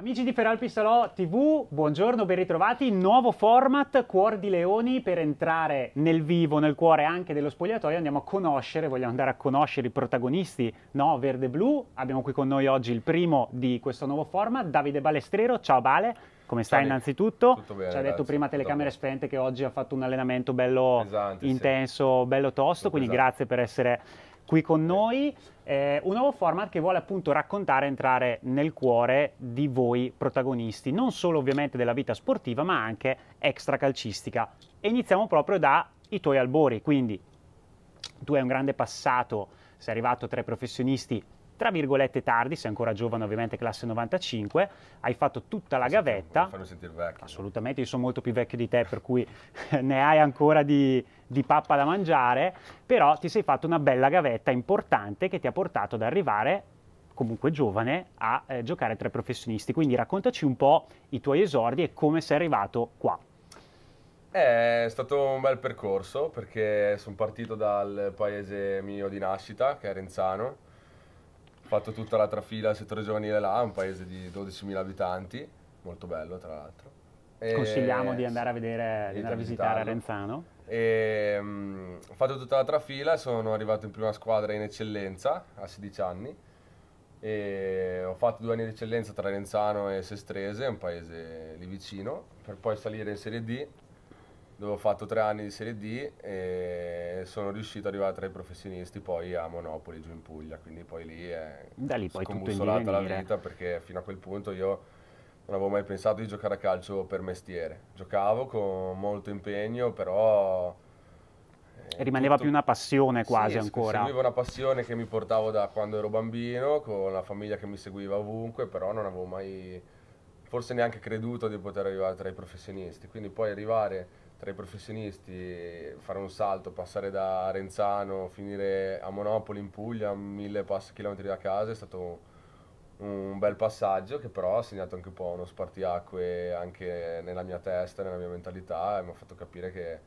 Amici di Feralpisalò TV, buongiorno, ben ritrovati. Nuovo format Cuor di Leoni per entrare nel vivo, nel cuore anche dello spogliatoio. Andiamo a conoscere, vogliamo andare a conoscere i protagonisti, no? Verde-blu. Abbiamo qui con noi oggi il primo di questo nuovo format, Davide Balestrero. Ciao Bale. Come stai innanzitutto? Tutto bene, Ci ha detto prima telecamere spente che oggi ha fatto un allenamento bello Pesante, intenso, sì. bello tosto, Pesante. quindi esatto. grazie per essere qui con noi. Eh, un nuovo format che vuole appunto raccontare, entrare nel cuore di voi protagonisti, non solo ovviamente della vita sportiva, ma anche extra calcistica. E iniziamo proprio dai tuoi albori, quindi tu hai un grande passato, sei arrivato tra i professionisti tra virgolette tardi, sei ancora giovane ovviamente classe 95, hai fatto tutta la gavetta. Fanno sentire vecchio. Assolutamente, io sono molto più vecchio di te, per cui ne hai ancora di, di pappa da mangiare, però ti sei fatto una bella gavetta importante che ti ha portato ad arrivare comunque giovane a eh, giocare tra i professionisti. Quindi raccontaci un po' i tuoi esordi e come sei arrivato qua. Eh, è stato un bel percorso perché sono partito dal paese mio di nascita, che è Renzano, fatto tutta la trafila al settore giovanile là, un paese di 12.000 abitanti, molto bello tra l'altro. Consigliamo di andare a vedere, di andare a visitare Renzano. E, um, mm, ho fatto tutta la trafila, sono arrivato in prima squadra in eccellenza a 16 anni. E ho fatto due anni di eccellenza tra Renzano e Sestrese, un paese lì vicino, per poi salire in Serie D dove ho fatto tre anni di Serie D e sono riuscito ad arrivare tra i professionisti poi a Monopoli giù in Puglia, quindi poi lì è da lì poi scombussolata la vita perché fino a quel punto io non avevo mai pensato di giocare a calcio per mestiere, giocavo con molto impegno però... Eh, Rimaneva tutto... più una passione quasi sì, ancora. Seguivo una passione che mi portavo da quando ero bambino, con la famiglia che mi seguiva ovunque, però non avevo mai forse neanche creduto di poter arrivare tra i professionisti. Quindi poi arrivare tra i professionisti, fare un salto, passare da Renzano, finire a Monopoli in Puglia, a mille chilometri da casa, è stato un bel passaggio che però ha segnato anche un po' uno spartiacque anche nella mia testa, nella mia mentalità e mi ha fatto capire che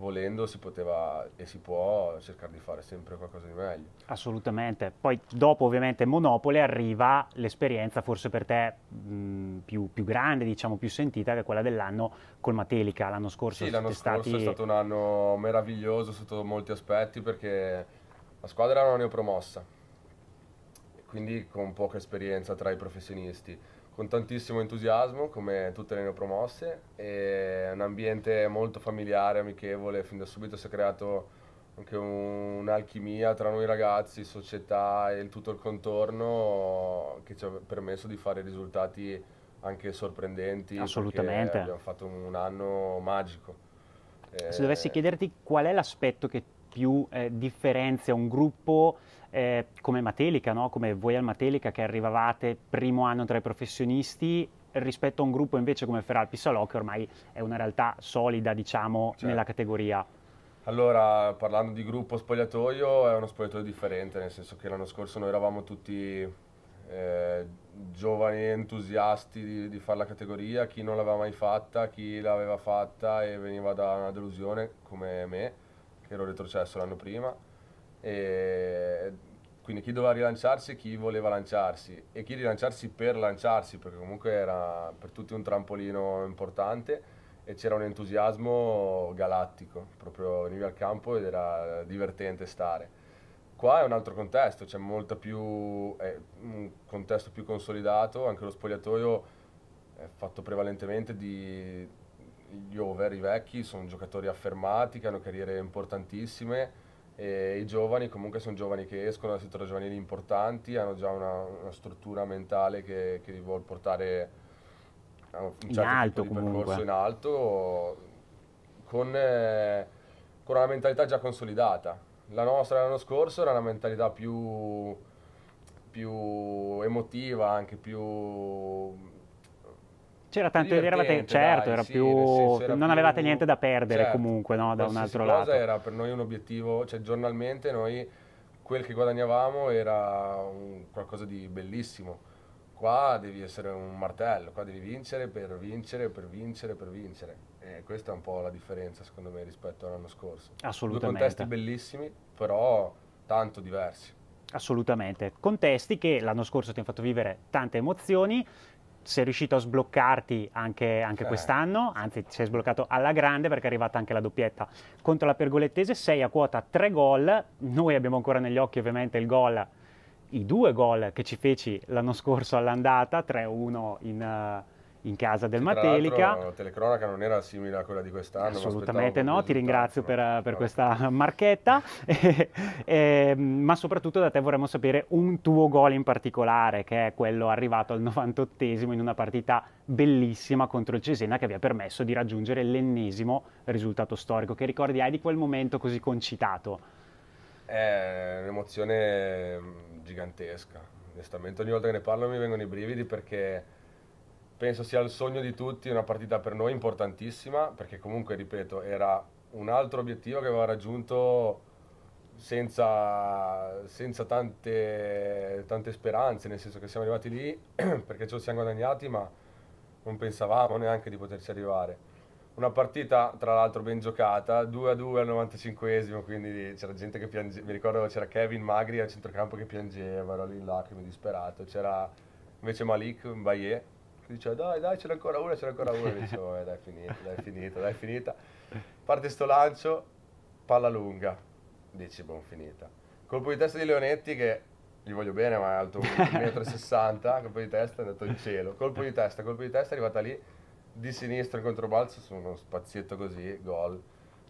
volendo si poteva e si può cercare di fare sempre qualcosa di meglio. Assolutamente. Poi dopo ovviamente Monopoli arriva l'esperienza forse per te mh, più, più, grande, diciamo più sentita, che è quella dell'anno col Matelica l'anno scorso. Sì, l'anno scorso è stato un anno meraviglioso sotto molti aspetti perché la squadra era una neopromossa, quindi con poca esperienza tra i professionisti con tantissimo entusiasmo come tutte le neopromosse, è un ambiente molto familiare, amichevole, fin da subito si è creato anche un'alchimia tra noi ragazzi, società e tutto il contorno che ci ha permesso di fare risultati anche sorprendenti. Assolutamente. Abbiamo fatto un anno magico. Se dovessi eh, chiederti qual è l'aspetto che più eh, differenzia un gruppo eh, come Matelica, no? come voi al Matelica che arrivavate primo anno tra i professionisti rispetto a un gruppo invece come Feralpi Salò che ormai è una realtà solida diciamo certo. nella categoria? Allora, parlando di gruppo spogliatoio, è uno spogliatoio differente, nel senso che l'anno scorso noi eravamo tutti eh, giovani entusiasti di, di fare la categoria, chi non l'aveva mai fatta, chi l'aveva fatta e veniva da una delusione come me ero retrocesso l'anno prima, e quindi chi doveva rilanciarsi e chi voleva lanciarsi e chi rilanciarsi per lanciarsi, perché comunque era per tutti un trampolino importante e c'era un entusiasmo galattico, proprio venivi al campo ed era divertente stare. Qua è un altro contesto, c'è molto più, è un contesto più consolidato, anche lo spogliatoio è fatto prevalentemente di gli over, i vecchi, sono giocatori affermati che hanno carriere importantissime e i giovani comunque sono giovani che escono dal settore giovanile importanti, hanno già una, una struttura mentale che, che, li vuole portare a un certo in alto, percorso in alto con, eh, con una mentalità già consolidata. La nostra l'anno scorso era una mentalità più più emotiva, anche più c'era tanto, eravate, certo, dai, era sì, più, senso, era non più... avevate niente da perdere certo, comunque no, da un altro cosa lato. era per noi un obiettivo, cioè giornalmente noi quel che guadagnavamo era un, qualcosa di bellissimo. Qua devi essere un martello, qua devi vincere per vincere, per vincere, per vincere. E questa è un po' la differenza secondo me rispetto all'anno scorso. Assolutamente. Due contesti bellissimi, però tanto diversi. Assolutamente. Contesti che l'anno scorso ti hanno fatto vivere tante emozioni, sei riuscito a sbloccarti anche, anche eh. quest'anno, anzi ti sei sbloccato alla grande perché è arrivata anche la doppietta contro la Pergolettese, sei a quota 3 gol, noi abbiamo ancora negli occhi ovviamente il gol, i due gol che ci feci l'anno scorso all'andata, 3-1 in... Uh, in casa del sì, Matelica. La telecronaca non era simile a quella di quest'anno. Assolutamente no, ti ringrazio per, per eh. questa marchetta, e, ehm, ma soprattutto da te vorremmo sapere un tuo gol in particolare, che è quello arrivato al 98esimo in una partita bellissima contro il Cesena che vi ha permesso di raggiungere l'ennesimo risultato storico. Che ricordi hai di quel momento così concitato? È un'emozione mm, gigantesca, onestamente ogni volta che ne parlo mi vengono i brividi perché penso sia il sogno di tutti, una partita per noi importantissima, perché comunque, ripeto, era un altro obiettivo che aveva raggiunto senza, senza tante, tante, speranze, nel senso che siamo arrivati lì perché ce lo siamo guadagnati, ma non pensavamo neanche di poterci arrivare. Una partita, tra l'altro, ben giocata, 2 a 2 al 95esimo, quindi c'era gente che piangeva, mi ricordo c'era Kevin Magri al centrocampo che piangeva, ero lì in lacrime, disperato, c'era invece Malik Mbaye diceva dai dai ce n'è ancora una, ce n'è ancora una, dicevo eh, dai finita, dai finita, dai finita. Parte sto lancio, palla lunga, dici buon finita. Colpo di testa di Leonetti che gli voglio bene ma è alto 1,60 m, colpo di testa è andato in cielo, colpo di testa, colpo di testa è arrivata lì di sinistra in controbalzo su uno spazietto così, gol.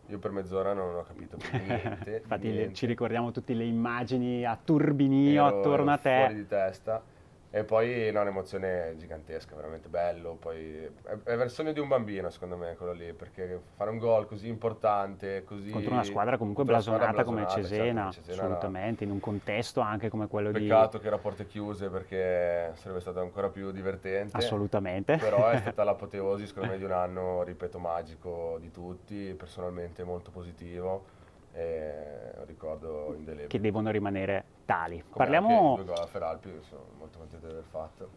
Io per mezz'ora non ho capito più niente. Infatti niente. ci ricordiamo tutte le immagini a turbinio ero, attorno a te. fuori di testa. E poi no, un'emozione gigantesca, veramente bello. Poi è, è il sogno di un bambino, secondo me, quello lì, perché fare un gol così importante, così... Contro una squadra comunque blasonata, squadra blasonata, come Cesena, certo, Cesena assolutamente, no. in un contesto anche come quello Peccato di... Peccato che era porte chiuse perché sarebbe stato ancora più divertente. Assolutamente. Però è stata l'apoteosi, secondo me, di un anno, ripeto, magico di tutti, personalmente molto positivo. E un ricordo indelebile. Che devono rimanere mentali. Come Parliamo... Anche la Feralpi, sono molto contento di aver fatto.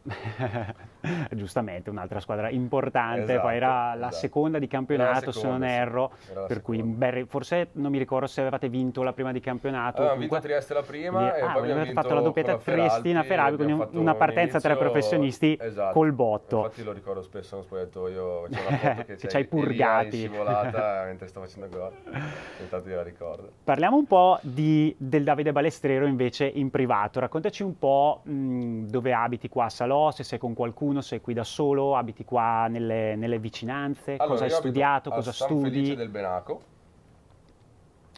Giustamente, un'altra squadra importante, esatto, poi era esatto, la esatto. seconda di campionato seconda, se non erro, per cui beh, forse non mi ricordo se avevate vinto la prima di campionato. Allora, comunque... vinto Trieste la prima e, ah, poi abbiamo fatto la doppietta Triestina-Feralpi, quindi una partenza inizio... tra professionisti esatto. col botto. Infatti lo ricordo spesso nello spogliatoio, c'è che, ci hai purgati. scivolata mentre stavo facendo gol, intanto io la ricordo. Parliamo un po' di, del Davide Balestrero invece invece in privato. Raccontaci un po' mh, dove abiti qua a Salò, se sei con qualcuno, sei qui da solo, abiti qua nelle, nelle vicinanze, allora, cosa hai studiato, cosa San studi. Felice del Benaco.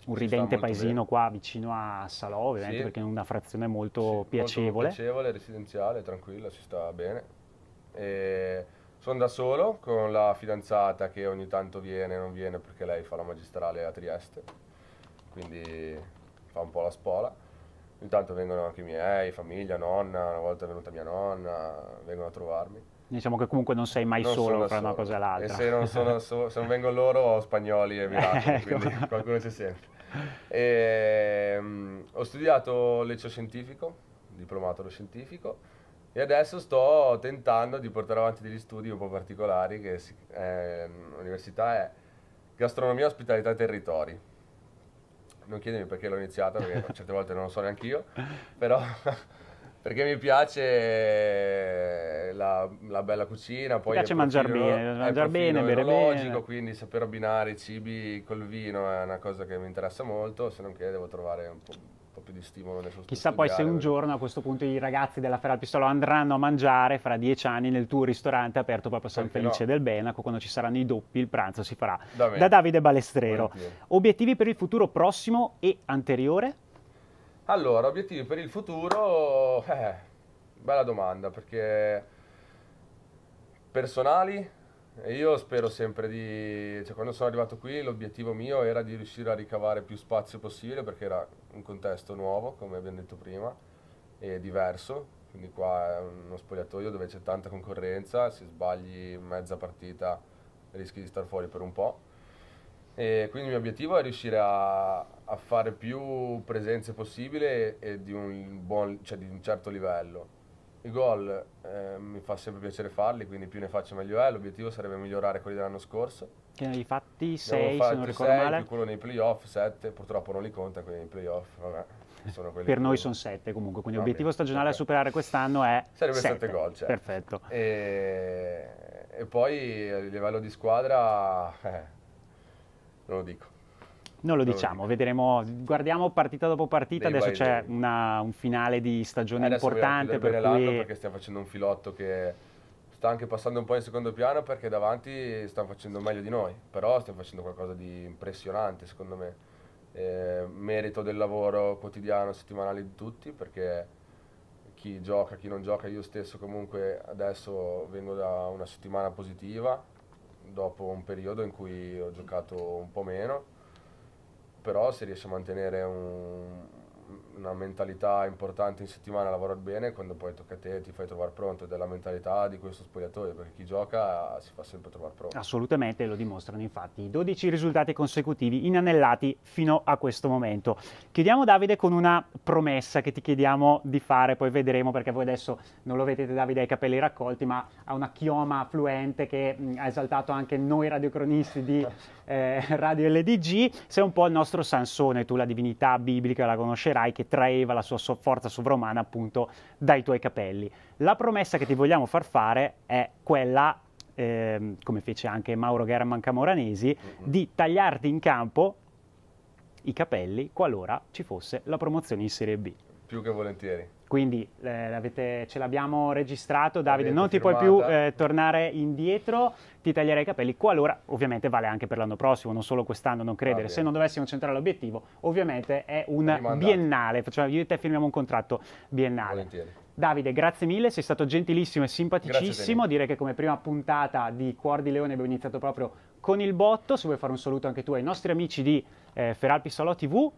Un ridente paesino bene. qua vicino a Salò, ovviamente, sì. perché è una frazione molto sì, piacevole. Molto piacevole, residenziale, tranquilla, si sta bene. E sono da solo con la fidanzata che ogni tanto viene, e non viene perché lei fa la magistrale a Trieste, quindi fa un po' la spola Intanto vengono anche i miei, famiglia, nonna, una volta è venuta mia nonna, vengono a trovarmi. Diciamo che comunque non sei mai non solo fra una cosa e l'altra. E se non, sono, so, se non vengo loro ho spagnoli e miracoli, eh, ecco. quindi qualcuno c'è sempre. E, um, ho studiato liceo scientifico, diplomato lo scientifico, e adesso sto tentando di portare avanti degli studi un po' particolari, che si, eh, l'università è gastronomia, ospitalità e territori non chiedemi perché l'ho iniziato, perché certe volte non lo so neanche io, però perché mi piace la, la bella cucina. Poi mi piace mangiare bene, eh, mangiare bene, bere bene. quindi saper abbinare i cibi col vino è una cosa che mi interessa molto, se non che devo trovare un po' più di stimolo nel sostanziale. Chissà poi se un giorno a questo punto i ragazzi della Ferra al andranno a mangiare fra dieci anni nel tuo ristorante aperto proprio a San Felice no. del Benaco, quando ci saranno i doppi, il pranzo si farà da, da Davide Balestrero. Volentieri. Obiettivi per il futuro prossimo e anteriore? Allora, obiettivi per il futuro... Eh, bella domanda, perché personali io spero sempre di... Cioè, quando sono arrivato qui l'obiettivo mio era di riuscire a ricavare più spazio possibile perché era un contesto nuovo, come abbiamo detto prima, e diverso. Quindi qua è uno spogliatoio dove c'è tanta concorrenza, se sbagli mezza partita rischi di star fuori per un po'. E quindi il mio obiettivo è riuscire a, a fare più presenze possibile e, e di, un buon, cioè di un certo livello i gol eh, mi fa sempre piacere farli, quindi più ne faccio meglio è. L'obiettivo sarebbe migliorare quelli dell'anno scorso. Che ne hai fatti 6 se non ricordo sei, male. Più quello nei playoff 7, purtroppo non li conta quelli nei playoff, vabbè. per noi sono 7 comunque, quindi l'obiettivo stagionale okay. a superare quest'anno è Sarebbe 7 gol, certo. Perfetto. E... e, poi a livello di squadra eh, non lo dico. Non lo diciamo, vedremo, guardiamo partita dopo partita, Dei adesso c'è una, un finale di stagione adesso importante. Per cui... perché stiamo facendo un filotto che sta anche passando un po' in secondo piano perché davanti stanno facendo meglio di noi, però stiamo facendo qualcosa di impressionante secondo me. Eh, merito del lavoro quotidiano, settimanale di tutti perché chi gioca, chi non gioca, io stesso comunque adesso vengo da una settimana positiva dopo un periodo in cui ho giocato un po' meno però se riesce a mantenere un, una mentalità importante in settimana, lavorare bene, quando poi tocca a te ti fai trovare pronto, ed è la mentalità di questo spogliatoio, perché chi gioca ah, si fa sempre trovare pronto. Assolutamente, lo dimostrano infatti i 12 risultati consecutivi inanellati fino a questo momento. Chiudiamo Davide con una promessa che ti chiediamo di fare, poi vedremo perché voi adesso non lo vedete Davide ai capelli raccolti, ma ha una chioma fluente che mm, ha esaltato anche noi radiocronisti di eh, Radio LDG, sei un po' il nostro Sansone, tu la divinità biblica la conoscerai che traeva la sua forza sovrumana appunto dai tuoi capelli. La promessa che ti vogliamo far fare è quella Ehm, come fece anche Mauro German Camoranesi, uh-huh. di tagliarti in campo i capelli qualora ci fosse la promozione in Serie B. Più che volentieri. Quindi eh, ce l'abbiamo registrato, Davide, non ti puoi più eh, tornare indietro, ti taglierei i capelli, qualora ovviamente vale anche per l'anno prossimo, non solo quest'anno, non credere, ah, se non dovessimo centrare l'obiettivo, ovviamente è un biennale, cioè io e te firmiamo un contratto biennale. Volentieri. Davide, grazie mille, sei stato gentilissimo e simpaticissimo. Direi che come prima puntata di Cuor di Leone abbiamo iniziato proprio con il botto. Se vuoi fare un saluto anche tu ai nostri amici di eh, Feralpi Solo TV,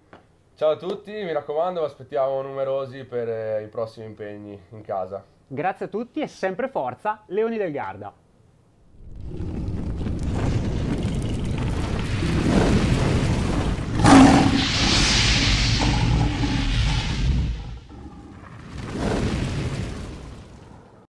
Ciao a tutti, mi raccomando, vi aspettiamo numerosi per eh, i prossimi impegni in casa. Grazie a tutti e sempre forza, Leoni del Garda.